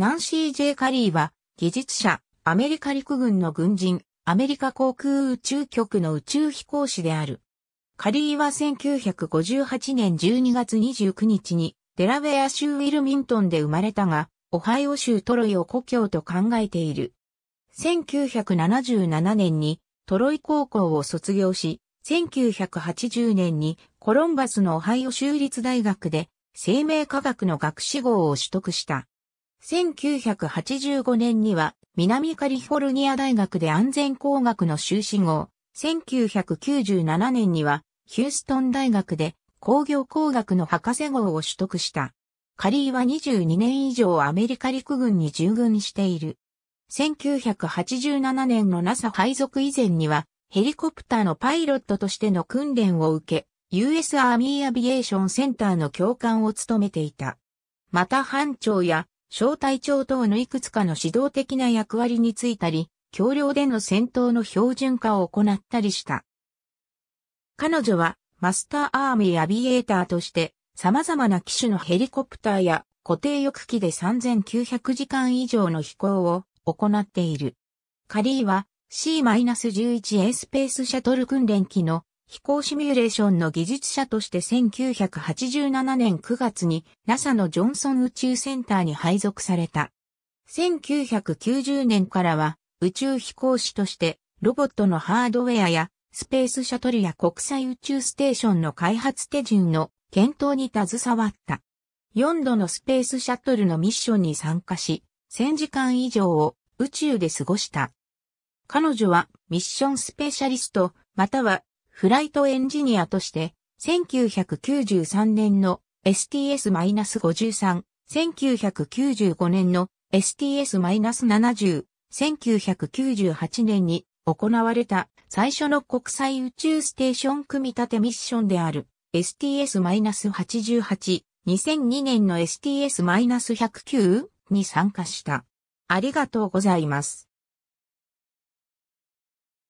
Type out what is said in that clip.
ナンシー・ジェイ・カリーは、技術者、アメリカ陸軍の軍人、アメリカ航空宇宙局の宇宙飛行士である。カリーは1958年12月29日に、デラウェア州ウィルミントンで生まれたが、オハイオ州トロイを故郷と考えている。1977年にトロイ高校を卒業し、1980年にコロンバスのオハイオ州立大学で生命科学の学士号を取得した。1985年には南カリフォルニア大学で安全工学の修士号、1997年にはヒューストン大学で工業工学の博士号を取得した。カリーは22年以上アメリカ陸軍に従軍している。1987年の NASA 配属以前にはヘリコプターのパイロットとしての訓練を受け、US アーミーアビエーションセンターの教官を務めていた。また班長や小隊長等のいくつかの指導的な役割についたり、橋梁での戦闘の標準化を行ったりした。彼女はマスターアーミーアビエーターとして様々な機種のヘリコプターや固定翼機で3900時間以上の飛行を行っている。カリーは C-11A スペースシャトル訓練機の飛行シミュレーションの技術者として1987年9月に NASA のジョンソン宇宙センターに配属された。1990年からは宇宙飛行士としてロボットのハードウェアやスペースシャトルや国際宇宙ステーションの開発手順の検討に携わった。4度のスペースシャトルのミッションに参加し、1000時間以上を宇宙で過ごした。彼女はミッションスペシャリスト、またはフライトエンジニアとして、1993年の STS-53、1995年の STS-70、1998年に行われた最初の国際宇宙ステーション組み立てミッションである STS-88、2002年の STS-109 に参加した。ありがとうございます。